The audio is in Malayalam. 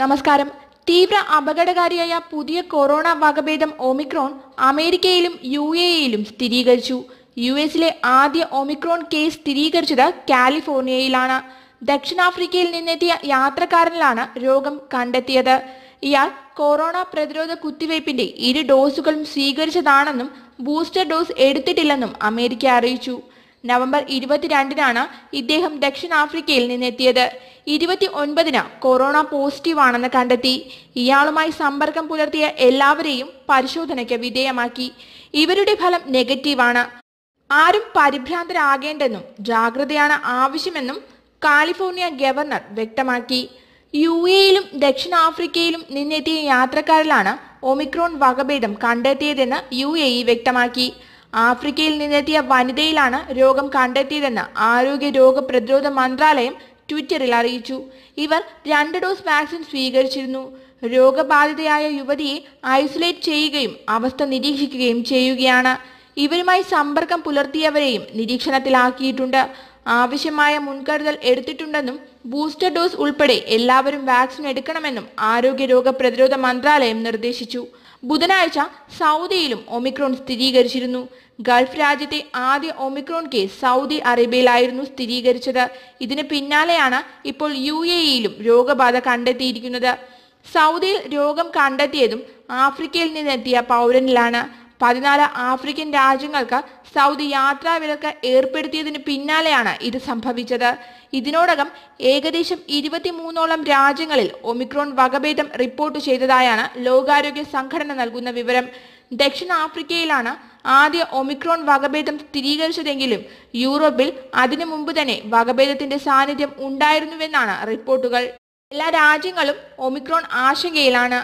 നമസ്കാരം തീവ്ര അപകടകാരിയായ പുതിയ കൊറോണ വകഭേദം ഓമിക്രോൺ അമേരിക്കയിലും യു എയിലും സ്ഥിരീകരിച്ചു യു എസിലെ ആദ്യ ഒമിക്രോൺ കേസ് സ്ഥിരീകരിച്ചത് കാലിഫോർണിയയിലാണ് ദക്ഷിണാഫ്രിക്കയിൽ നിന്നെത്തിയ യാത്രക്കാരനിലാണ് രോഗം കണ്ടെത്തിയത് ഇയാൾ കൊറോണ പ്രതിരോധ കുത്തിവയ്പിന്റെ ഇരു ഡോസുകളും സ്വീകരിച്ചതാണെന്നും ബൂസ്റ്റർ ഡോസ് എടുത്തിട്ടില്ലെന്നും അമേരിക്ക അറിയിച്ചു നവംബർ ഇരുപത്തിരണ്ടിനാണ് ഇദ്ദേഹം ദക്ഷിണാഫ്രിക്കയിൽ നിന്നെത്തിയത് ഇരുപത്തി ഒൻപതിന് കൊറോണ പോസിറ്റീവാണെന്ന് കണ്ടെത്തി ഇയാളുമായി സമ്പർക്കം പുലർത്തിയ എല്ലാവരെയും പരിശോധനയ്ക്ക് വിധേയമാക്കി ഇവരുടെ ഫലം നെഗറ്റീവാണ് ആരും പരിഭ്രാന്തരാകേണ്ടെന്നും ജാഗ്രതയാണ് ആവശ്യമെന്നും കാലിഫോർണിയ ഗവർണർ വ്യക്തമാക്കി യു എയിലും ദക്ഷിണാഫ്രിക്കയിലും നിന്നെത്തിയ യാത്രക്കാരിലാണ് ഒമിക്രോൺ വകഭേദം കണ്ടെത്തിയതെന്ന് യു വ്യക്തമാക്കി ആഫ്രിക്കയിൽ നിന്നെത്തിയ വനിതയിലാണ് രോഗം കണ്ടെത്തിയതെന്ന് ആരോഗ്യ രോഗപ്രതിരോധ മന്ത്രാലയം ട്വിറ്ററിൽ അറിയിച്ചു ഇവർ രണ്ട് ഡോസ് വാക്സിൻ സ്വീകരിച്ചിരുന്നു രോഗബാധിതയായ യുവതിയെ ഐസൊലേറ്റ് ചെയ്യുകയും അവസ്ഥ നിരീക്ഷിക്കുകയും ചെയ്യുകയാണ് ഇവരുമായി സമ്പർക്കം പുലർത്തിയവരെയും നിരീക്ഷണത്തിലാക്കിയിട്ടുണ്ട് ആവശ്യമായ മുൻകരുതൽ എടുത്തിട്ടുണ്ടെന്നും ബൂസ്റ്റർ ഡോസ് ഉൾപ്പെടെ എല്ലാവരും വാക്സിൻ എടുക്കണമെന്നും ആരോഗ്യ രോഗ പ്രതിരോധ മന്ത്രാലയം നിർദ്ദേശിച്ചു ബുധനാഴ്ച സൗദിയിലും ഒമിക്രോൺ സ്ഥിരീകരിച്ചിരുന്നു ഗൾഫ് രാജ്യത്തെ ആദ്യ ഒമിക്രോൺ കേസ് സൗദി അറേബ്യയിലായിരുന്നു സ്ഥിരീകരിച്ചത് ഇതിന് പിന്നാലെയാണ് ഇപ്പോൾ യു ഇയിലും രോഗബാധ കണ്ടെത്തിയിരിക്കുന്നത് സൗദിയിൽ രോഗം കണ്ടെത്തിയതും ആഫ്രിക്കയിൽ നിന്നെത്തിയ പൗരനിലാണ് പതിനാല് ആഫ്രിക്കൻ രാജ്യങ്ങൾക്ക് സൗദി വിലക്ക് ഏർപ്പെടുത്തിയതിന് പിന്നാലെയാണ് ഇത് സംഭവിച്ചത് ഇതിനോടകം ഏകദേശം ഇരുപത്തിമൂന്നോളം രാജ്യങ്ങളിൽ ഒമിക്രോൺ വകഭേദം റിപ്പോർട്ട് ചെയ്തതായാണ് ലോകാരോഗ്യ സംഘടന നൽകുന്ന വിവരം ദക്ഷിണാഫ്രിക്കയിലാണ് ആദ്യ ഒമിക്രോൺ വകഭേദം സ്ഥിരീകരിച്ചതെങ്കിലും യൂറോപ്പിൽ അതിനു മുമ്പ് തന്നെ വകഭേദത്തിന്റെ സാന്നിധ്യം ഉണ്ടായിരുന്നുവെന്നാണ് റിപ്പോർട്ടുകൾ എല്ലാ രാജ്യങ്ങളും ഒമിക്രോൺ ആശങ്കയിലാണ്